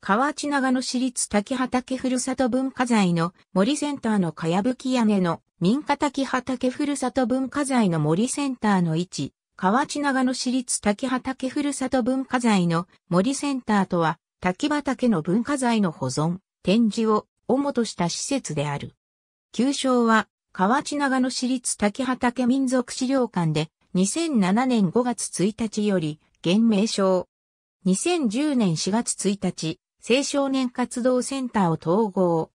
河内長野市立滝畑ふるさと文化財の森センターのかやぶき屋根の民家滝畑ふるさと文化財の森センターの位置、河内長野市立滝畑ふるさと文化財の森センターとは、滝畑の文化財の保存、展示を主とした施設である。旧称は、河内長野市立滝畑民族資料館で、2007年5月1日より、現名称。2010年4月1日、青少年活動センターを統合。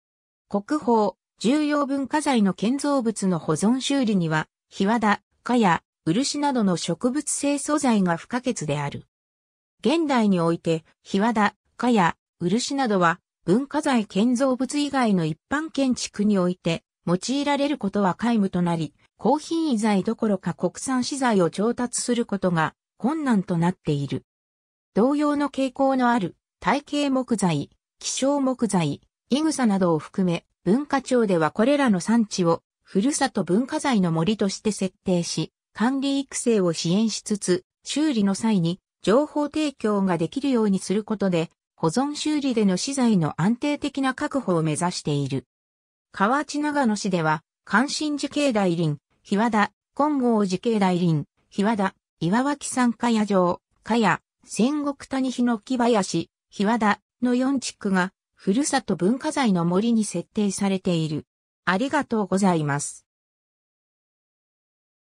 国宝、重要文化財の建造物の保存修理には、日和田、かや、漆などの植物性素材が不可欠である。現代において、日和田、かや、漆などは、文化財建造物以外の一般建築において、用いられることは皆無となり、高品位材どころか国産資材を調達することが困難となっている。同様の傾向のある体系木材、気象木材、イグサなどを含め、文化庁ではこれらの産地を、ふるさと文化財の森として設定し、管理育成を支援しつつ、修理の際に情報提供ができるようにすることで、保存修理での資材の安定的な確保を目指している。河内長野市では、関心寺境大林、日和田、金剛寺境大林、日和田、岩脇山茅屋城、茅、戦国谷日の木林、日和田の4地区が、ふるさと文化財の森に設定されている。ありがとうございます。